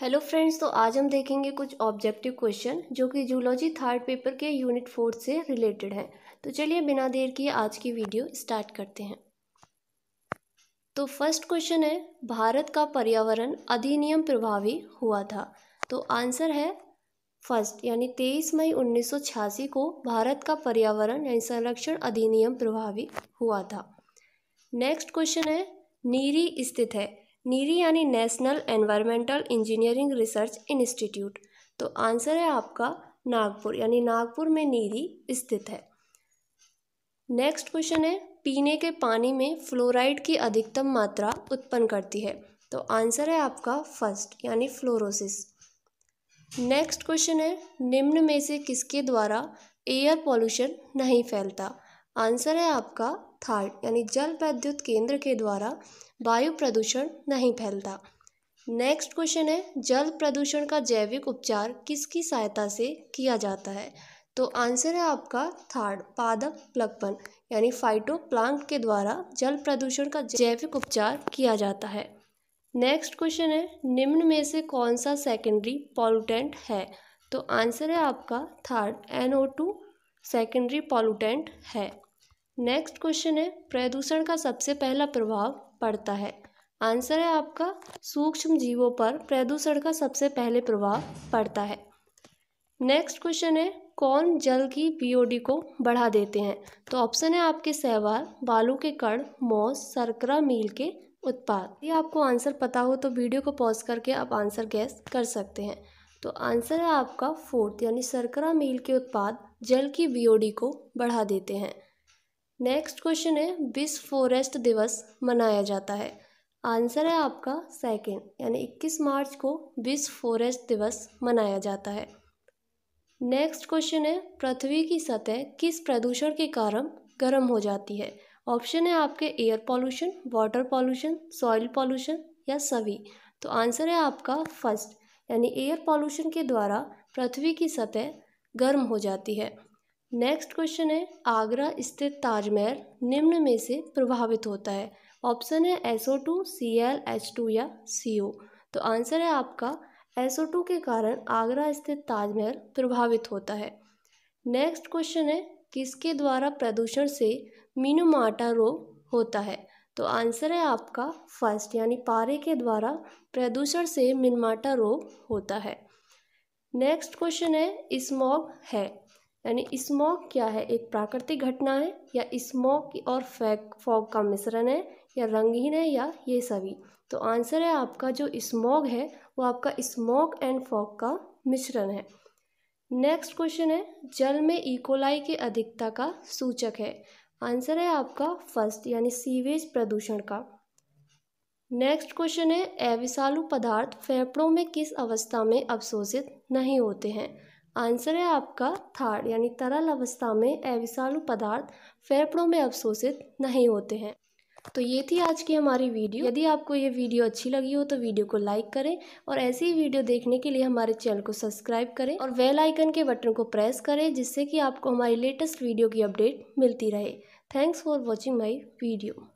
Hello friends तो आज हम देखेंगे कुछ ऑब्जेक्टिव क्वेश्चन जो कि जूलॉजी थर्ड पेपर के यूनिट फोर्थ से रिलेटेड हैं तो चलिए बिना देर किए आज की वीडियो स्टार्ट करते हैं तो फर्स्ट क्वेश्चन है भारत का पर्यावरण अधिनियम प्रभावी हुआ था तो आंसर है फर्स्ट यानी तेईस मई उन्नीस को भारत का पर्यावरण यानी संरक्षण अधिनियम प्रभावी हुआ था नेक्स्ट क्वेश्चन है नीरी स्थित है नीरी यानी national environmental engineering research institute तो आंसर है आपका नागपुर यानी नागपुर में नीरी स्थित है नेक्स्ट क्वेश्चन है पीने के पानी में फ्लोराइड की अधिकतम मात्रा उत्पन्न करती है तो आंसर है आपका फर्स्ट यानी फ्लोरोसिस नेक्स्ट क्वेश्चन है निम्न में से किसके द्वारा एयर पॉल्यूशन नहीं फैलता आंसर है आपका थार्ड यानी जल विद्युत केंद्र के द्वारा वायु प्रदूषण नहीं फैलता नेक्स्ट क्वेश्चन है जल प्रदूषण का जैविक उपचार किसकी सहायता से किया जाता है तो आंसर है आपका थर्ड पादप प्लगपन यानी फाइटो प्लांट के द्वारा जल प्रदूषण का जैविक उपचार किया जाता है नेक्स्ट क्वेश्चन है निम्न में से कौन सा सेकेंडरी पॉल्यूटेंट है तो आंसर है आपका third NO two secondary pollutant है नेक्स्ट क्वेश्चन है प्रदूषण का सबसे पहला प्रभाव पड़ता है आंसर है आपका सूक्ष्म जीवों पर प्रदूषण का सबसे पहले प्रभाव पड़ता है नेक्स्ट क्वेश्चन है कौन जल की पीओडी को बढ़ा देते हैं तो ऑप्शन है आपके सहवाल बालू के कण मॉस सरकरा मील के उत्पाद ये आपको आंसर पता हो तो वीडियो को पॉज करके आप आंसर गैस कर सकते हैं तो आंसर है आपका फोर्थ यानी सरकरा मील के उत्पाद जल की वीओडी को बढ़ा देते हैं नेक्स्ट क्वेश्चन है विश्व फॉरेस्ट दिवस मनाया जाता है आंसर है आपका सेकंड यानी 21 मार्च को विश्व फॉरेस्ट दिवस मनाया जाता है नेक्स्ट क्वेश्चन है पृथ्वी की सतह किस प्रदूषण के कारण गर्म हो जाती है ऑप्शन है आपके air pollution water pollution soil pollution या सभी तो आंसर है आपका फर्स्ट यानी एयर पॉल्यूशन के द्वारा पृथ्वी की सतह गर्म हो जाती है नेक्स्ट क्वेश्चन है आगरा स्थित ताजमहल निम्न में से प्रभावित होता है ऑप्शन है S O two C L H two या सी ओ तो आंसर है आपका एस ओ टू के कारण आगरा स्थित ताजमहल प्रभावित होता है नेक्स्ट क्वेश्चन है किसके द्वारा प्रदूषण से मीनूमाटा रोग होता है तो आंसर है आपका फर्स्ट यानी पारे के द्वारा प्रदूषण से मिनमाटा रोग होता है नेक्स्ट क्वेश्चन है स्मॉग है यानी स्मोक क्या है एक प्राकृतिक घटना है या स्मोक और फैक फॉग का मिश्रण है या रंगहीन है या ये सभी तो आंसर है आपका जो स्मॉग है वो आपका स्मोक एंड फॉग का मिश्रण है नेक्स्ट क्वेश्चन है जल में इकोलाई e. की अधिकता का सूचक है आंसर है आपका फर्स्ट यानी सीवेज प्रदूषण का नेक्स्ट क्वेश्चन है अविशालु पदार्थ फेफड़ों में किस अवस्था में अवशोषित नहीं होते हैं आंसर है आपका थार्ड यानी तरल अवस्था में अविषाणु पदार्थ फेफड़ों में अवशोषित नहीं होते हैं तो ये थी आज की हमारी वीडियो यदि आपको ये वीडियो अच्छी लगी हो तो वीडियो को लाइक करें और ऐसी ही वीडियो देखने के लिए हमारे चैनल को सब्सक्राइब करें और वेल आइकन के बटन को प्रेस करें जिससे कि आपको हमारी लेटेस्ट वीडियो की अपडेट मिलती रहे thanks for watching my video